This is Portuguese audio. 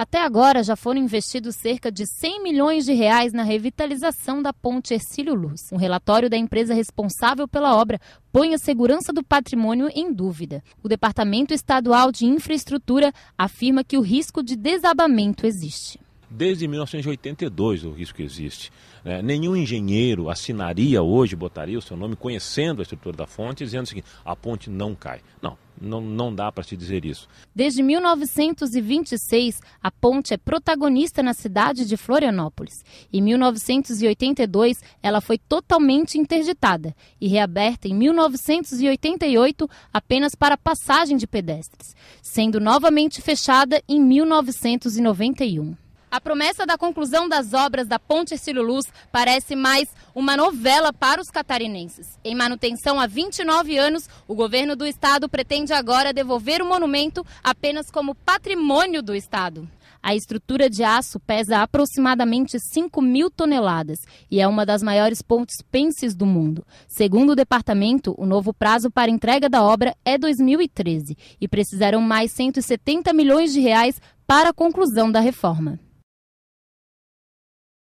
Até agora já foram investidos cerca de 100 milhões de reais na revitalização da ponte Ercílio Luz. Um relatório da empresa responsável pela obra põe a segurança do patrimônio em dúvida. O Departamento Estadual de Infraestrutura afirma que o risco de desabamento existe. Desde 1982 o risco existe. Né? nenhum engenheiro assinaria hoje, botaria o seu nome, conhecendo a estrutura da fonte, dizendo o seguinte: a ponte não cai. Não, não, não dá para se dizer isso. Desde 1926, a ponte é protagonista na cidade de Florianópolis. Em 1982, ela foi totalmente interditada e reaberta em 1988 apenas para passagem de pedestres, sendo novamente fechada em 1991. A promessa da conclusão das obras da Ponte Ercílio Luz parece mais uma novela para os catarinenses. Em manutenção há 29 anos, o governo do estado pretende agora devolver o monumento apenas como patrimônio do estado. A estrutura de aço pesa aproximadamente 5 mil toneladas e é uma das maiores pontes penses do mundo. Segundo o departamento, o novo prazo para entrega da obra é 2013 e precisarão mais 170 milhões de reais para a conclusão da reforma.